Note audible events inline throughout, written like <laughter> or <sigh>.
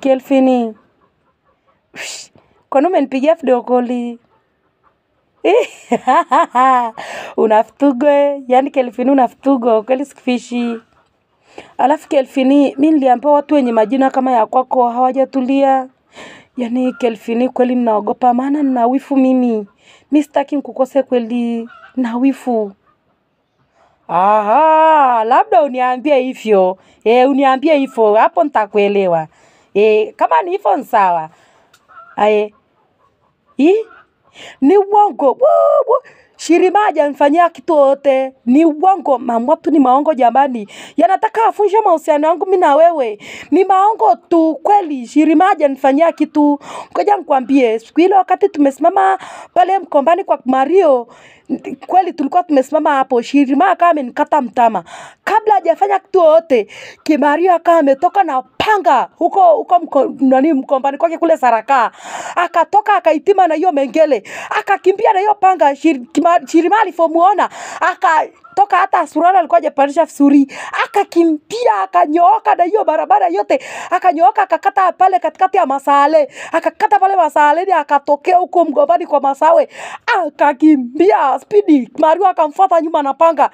Kelvini, kwani umenipigia video call? <laughs> Unaftugo eh? Yani Kelvini unaftugo kweli, sikufishi. Alafu kelfini mi niliambiwa watu wenye majina kama ya kwako hawajatulia. Yani kelfini kweli ninaogopa, maana nina wifu mimi, mi sitaki nikukose kweli, na wifu Aha, labda uniambie hivyo. Eh, uniambie hivyo. Hapo nitakuelewa e, kama ni iphone sawa ĩĩ i ni uongo wuuu Shirima hajamfanyia kitu wote, ni uongo. Mambo tu ni maongo jamani, yanataka afunshe mahusiano yangu mimi na wewe. Ni maongo tu kweli, Shirima hajanifanyia kitu. Ngoja nikwambie, siku ile wakati tumesimama pale Mkombani kwa Mario, kweli tulikuwa tumesimama hapo, Shirima akawa amenikata mtama kabla hajafanya kitu yoyote, Kimario akawa ametoka na panga huko huko mko, nani mkombani kwake kule Saraka, akatoka akaitima na hiyo mengele, akakimbia na hiyo panga shir, shir, fomuona aka akatoka, hata suruali alikuwa hajapandisha vizuri, akakimbia akanyooka na hiyo barabara yote, akanyooka akakata pale katikati ya masale, akakata pale Masale ni akatokea huko mgombani kwa masawe, akakimbia spidi. Mario akamfuata nyuma na panga,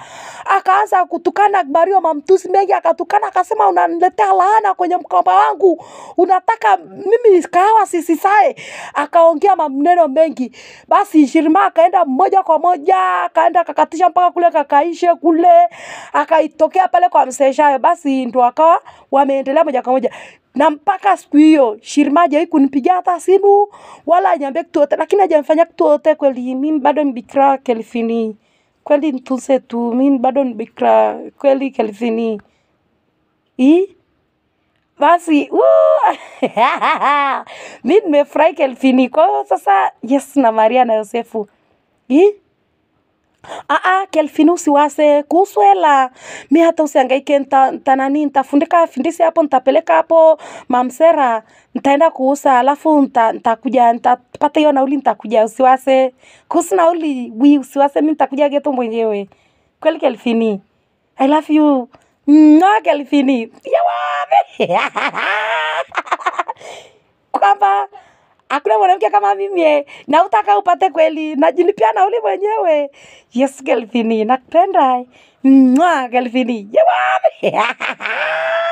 akaanza kutukana Mario mamtusi mengi, akatukana akasema, unaniletea laana kwenye mkomba wangu, unataka mimi kahawa sisisae. Akaongea maneno mengi, basi Shirima akaenda moja kwa moja, akaenda akakatisha mpaka kule kakai maisha kule, akaitokea pale kwa Mseshayo, basi ndo akawa wameendelea moja kwa moja na mpaka siku hiyo Shirimaji hajawahi kunipigia hata simu wala hajaniambia kitu chochote, lakini hajamfanya kitu chochote. Kweli mimi bado ni bikira Kelvin, kweli nitunze tu, mimi bado ni bikira kweli Kelvin. i basi mimi <laughs> nimefurahi Kelvin. Kwa hiyo sasa, yes na Maria na Yosefu i aa ah, ah, kelfini usiwase kuhusu hela mi hata usiangaike ntanani nta ntafundika findisi hapo ntapeleka hapo mamsera ntaenda kuusa alafu ntakuja nta ntapata hiyo nauli ntakuja usiwase kuhusu nauli wi usiwase mi ntakuja geto mwenyewe kweli kelfini i love you no kelfini yawa <laughs> kwamba Hakuna mwanamke kama mimi eh. na utaka upate kweli, najilipia uli mwenyewe. Yes, Gelfini, nakupenda. Eh. Mwa, Gelfini, jamani <laughs>